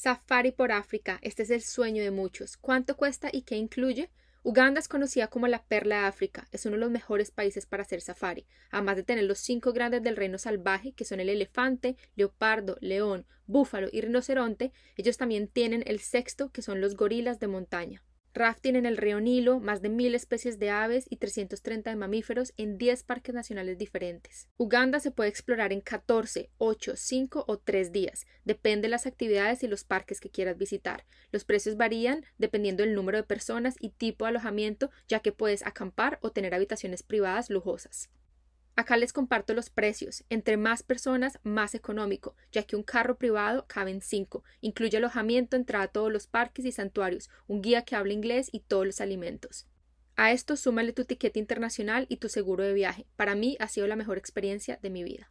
Safari por África, este es el sueño de muchos. ¿Cuánto cuesta y qué incluye? Uganda es conocida como la perla de África, es uno de los mejores países para hacer safari, además de tener los cinco grandes del reino salvaje, que son el elefante, leopardo, león, búfalo y rinoceronte, ellos también tienen el sexto, que son los gorilas de montaña tiene en el río Nilo, más de mil especies de aves y 330 de mamíferos en 10 parques nacionales diferentes. Uganda se puede explorar en 14, 8, 5 o 3 días. Depende de las actividades y los parques que quieras visitar. Los precios varían dependiendo del número de personas y tipo de alojamiento, ya que puedes acampar o tener habitaciones privadas lujosas. Acá les comparto los precios. Entre más personas, más económico, ya que un carro privado cabe en cinco. Incluye alojamiento, entrada a todos los parques y santuarios, un guía que habla inglés y todos los alimentos. A esto súmale tu etiqueta internacional y tu seguro de viaje. Para mí ha sido la mejor experiencia de mi vida.